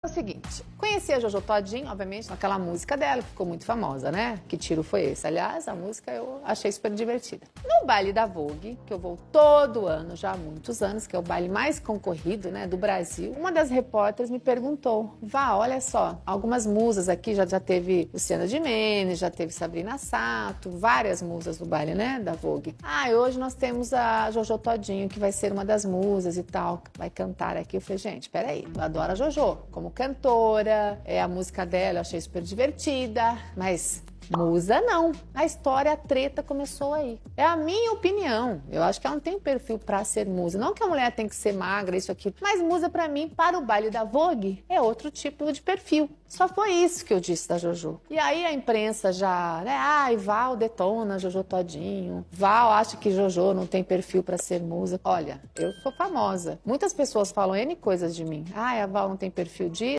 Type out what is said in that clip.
É o seguinte, conheci a Jojo Todinho, obviamente, naquela música dela, que ficou muito famosa, né? Que tiro foi esse? Aliás, a música eu achei super divertida. No baile da Vogue, que eu vou todo ano, já há muitos anos, que é o baile mais concorrido, né, do Brasil, uma das repórteres me perguntou, Vá, olha só, algumas musas aqui, já, já teve Luciana de Mendes, já teve Sabrina Sato, várias musas do baile, né, da Vogue. Ah, e hoje nós temos a Jojo Todinho, que vai ser uma das musas e tal, vai cantar aqui. Eu falei, gente, peraí, eu adoro a Jojo, como como cantora, é, a música dela eu achei super divertida, mas Musa não. A história, a treta começou aí. É a minha opinião. Eu acho que ela não tem perfil para ser musa. Não que a mulher tem que ser magra, isso aqui. Mas musa, para mim, para o baile da Vogue, é outro tipo de perfil. Só foi isso que eu disse da Jojo. E aí a imprensa já, né? Ai, Val detona Jojo todinho. Val acha que Jojo não tem perfil para ser musa. Olha, eu sou famosa. Muitas pessoas falam N coisas de mim. Ai, a Val não tem perfil disso.